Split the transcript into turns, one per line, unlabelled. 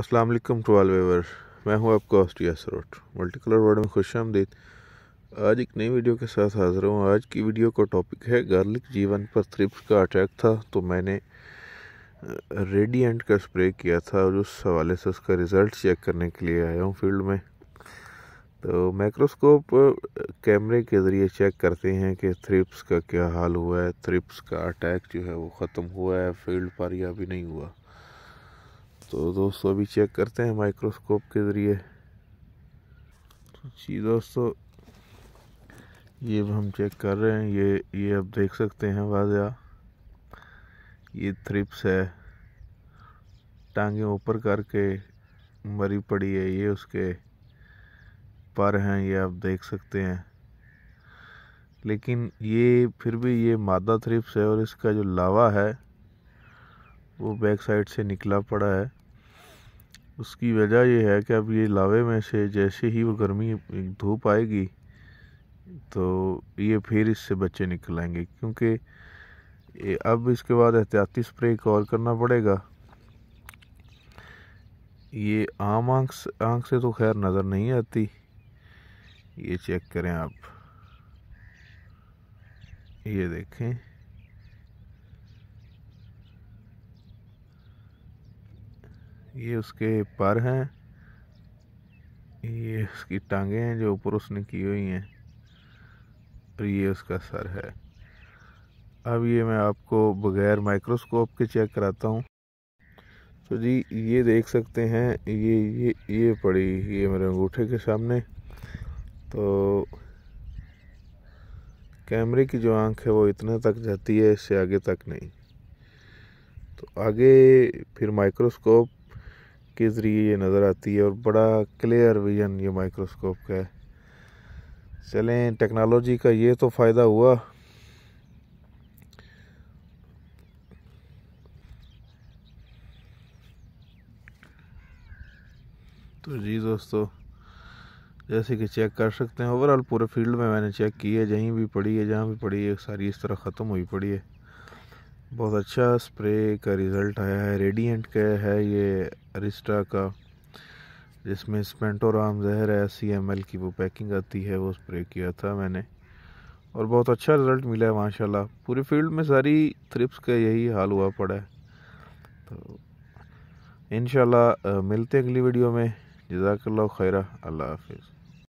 अस्सलाम वालेकुम ट्वाल वेवर मैं हूं आपका ऑस्ट्रिया सरोट मल्टी कलर वर्ड में खुश आमदीद आज एक नई वीडियो के साथ हाज़िर हूं आज की वीडियो का टॉपिक है गार्लिक जीवन पर थ्रिप्स का अटैक था तो मैंने रेडिएंट का स्प्रे किया था और उस हवाले से उसका रिज़ल्ट चेक करने के लिए आया हूँ फील्ड में तो माइक्रोस्कोप कैमरे के ज़रिए चेक करते हैं कि थ्रिप्स का क्या हाल हुआ है थ्रिप्स का अटैक जो है वो ख़त्म हुआ है फील्ड पर या भी नहीं हुआ तो दोस्तों अभी चेक करते हैं माइक्रोस्कोप के ज़रिए तो जी दोस्तों ये हम चेक कर रहे हैं ये ये आप देख सकते हैं वाजिया ये थ्रिप्स है टांगे ऊपर करके मरी पड़ी है ये उसके पर हैं ये आप देख सकते हैं लेकिन ये फिर भी ये मादा थ्रिप्स है और इसका जो लावा है वो बैक साइड से निकला पड़ा है उसकी वजह यह है कि अब ये लावे में से जैसे ही वो गर्मी धूप आएगी तो ये फिर इससे बच्चे निकल आएंगे क्योंकि अब इसके बाद एहतियाती स्प्रे एक और करना पड़ेगा ये आम आंख आंख से तो खैर नज़र नहीं आती ये चेक करें आप ये देखें ये उसके पर हैं ये उसकी टांगे हैं जो ऊपर उसने की हुई हैं और ये उसका सर है अब ये मैं आपको बगैर माइक्रोस्कोप के चेक कराता हूँ तो जी ये देख सकते हैं ये ये ये पड़ी ये मेरे अंगूठे के सामने तो कैमरे की जो आंख है वो इतने तक जाती है इससे आगे तक नहीं तो आगे फिर माइक्रोस्कोप के ज़रिए ये नज़र आती है और बड़ा क्लियर विजन ये माइक्रोस्कोप का है चलें टेक्नोलॉजी का ये तो फ़ायदा हुआ तो जी दोस्तों जैसे कि चेक कर सकते हैं ओवरऑल पूरे फील्ड में मैंने चेक की है जहीं भी पड़ी है जहाँ भी पड़ी है सारी इस तरह ख़त्म हुई पड़ी है बहुत अच्छा स्प्रे का रिज़ल्ट आया है रेडिएंट का है ये अरिस्टा का जिसमें स्पेंटोराम जहर है सी एम एल की वो पैकिंग आती है वो स्प्रे किया था मैंने और बहुत अच्छा रिज़ल्ट मिला है माशाल्लाह पूरे फील्ड में सारी थ्रिप्स का यही हाल हुआ पड़ा है तो इन मिलते हैं अगली वीडियो में जजाकल्ला खैरा अल्लाह हाफिज़